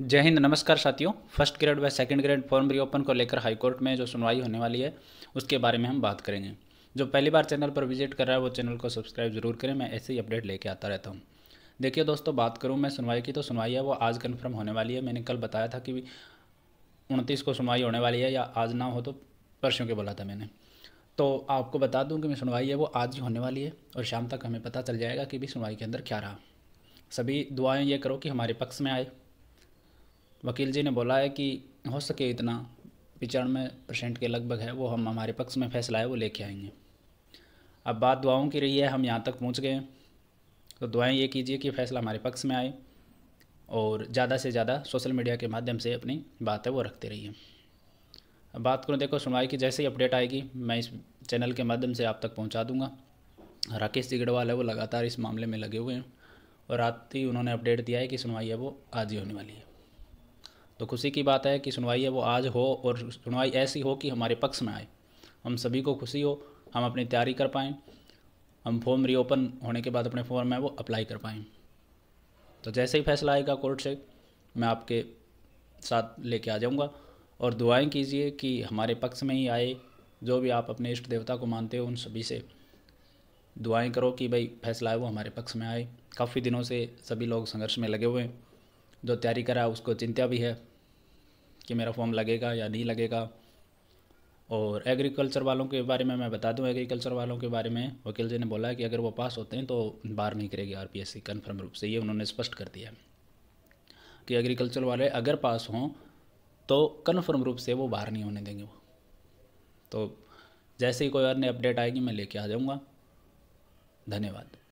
जय हिंद नमस्कार साथियों फर्स्ट ग्रेड व सेकंड ग्रेड फॉर्म रीओपन को लेकर हाईकोर्ट में जो सुनवाई होने वाली है उसके बारे में हम बात करेंगे जो पहली बार चैनल पर विजिट कर रहा है वो चैनल को सब्सक्राइब जरूर करें मैं ऐसे ही अपडेट लेके आता रहता हूँ देखिए दोस्तों बात करूँ मैं सुनवाई की तो सुनवाई है वो आज कन्फर्म होने वाली है मैंने कल बताया था कि उनतीस को सुनवाई होने वाली है या आज ना हो तो परसों के बोला था मैंने तो आपको बता दूँ कि मैं सुनवाई है वो आज ही होने वाली है और शाम तक हमें पता चल जाएगा कि भी सुनवाई के अंदर क्या रहा सभी दुआएं ये करो कि हमारे पक्ष में आए वकील जी ने बोला है कि हो सके इतना पिचानवे परसेंट के लगभग है वो हम हमारे पक्ष में फैसला है वो लेके आएंगे अब बात दुआओं की रही है हम यहाँ तक पहुँच गए तो दुआएं ये कीजिए कि फैसला हमारे पक्ष में आए और ज़्यादा से ज़्यादा सोशल मीडिया के माध्यम से अपनी बात है वो रखते रहिए अब बात करूँ देखो सुनवाई की जैसे ही अपडेट आएगी मैं इस चैनल के माध्यम से आप तक पहुँचा दूँगा राकेश सिगड़वाल है वो लगातार इस मामले में लगे हुए हैं और रात ही उन्होंने अपडेट दिया है कि सुनवाई है वो आज ही होने वाली है तो खुशी की बात है कि सुनवाई है वो आज हो और सुनवाई ऐसी हो कि हमारे पक्ष में आए हम सभी को खुशी हो हम अपनी तैयारी कर पाएँ हम फॉर्म रीओपन होने के बाद अपने फॉर्म में वो अप्लाई कर पाएँ तो जैसे ही फैसला आएगा कोर्ट से मैं आपके साथ लेके आ जाऊँगा और दुआएं कीजिए कि हमारे पक्ष में ही आए जो भी आप अपने इष्ट देवता को मानते हो उन सभी से दुआएं करो कि भाई फैसला है वो हमारे पक्ष में आए काफ़ी दिनों से सभी लोग संघर्ष में लगे हुए हैं जो तैयारी करा उसको चिंता भी है कि मेरा फॉर्म लगेगा या नहीं लगेगा और एग्रीकल्चर वालों के बारे में मैं बता दूं एग्रीकल्चर वालों के बारे में वकील जी ने बोला कि अगर वो पास होते हैं तो बाहर नहीं करेगी आर कन्फर्म रूप से ये उन्होंने स्पष्ट कर दिया कि एग्रीकल्चर वाले अगर पास हों तो कन्फर्म रूप से वो बाहर नहीं होने देंगे वो तो जैसे ही कोई नई अपडेट आएगी मैं लेके आ जाऊँगा धन्यवाद